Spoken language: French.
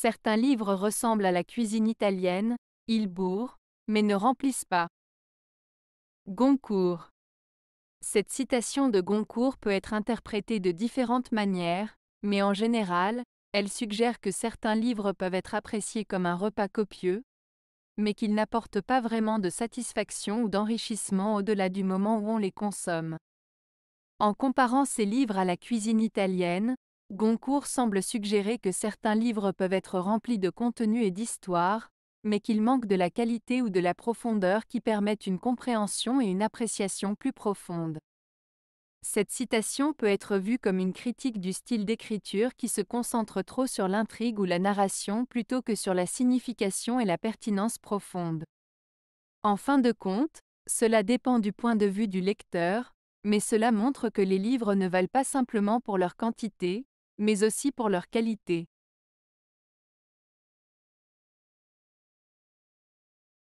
Certains livres ressemblent à la cuisine italienne, ils bourrent, mais ne remplissent pas. Goncourt. Cette citation de Goncourt peut être interprétée de différentes manières, mais en général, elle suggère que certains livres peuvent être appréciés comme un repas copieux, mais qu'ils n'apportent pas vraiment de satisfaction ou d'enrichissement au-delà du moment où on les consomme. En comparant ces livres à la cuisine italienne, Goncourt semble suggérer que certains livres peuvent être remplis de contenu et d'histoire, mais qu'ils manquent de la qualité ou de la profondeur qui permettent une compréhension et une appréciation plus profondes. Cette citation peut être vue comme une critique du style d'écriture qui se concentre trop sur l'intrigue ou la narration plutôt que sur la signification et la pertinence profonde. En fin de compte, cela dépend du point de vue du lecteur, mais cela montre que les livres ne valent pas simplement pour leur quantité, mais aussi pour leur qualité.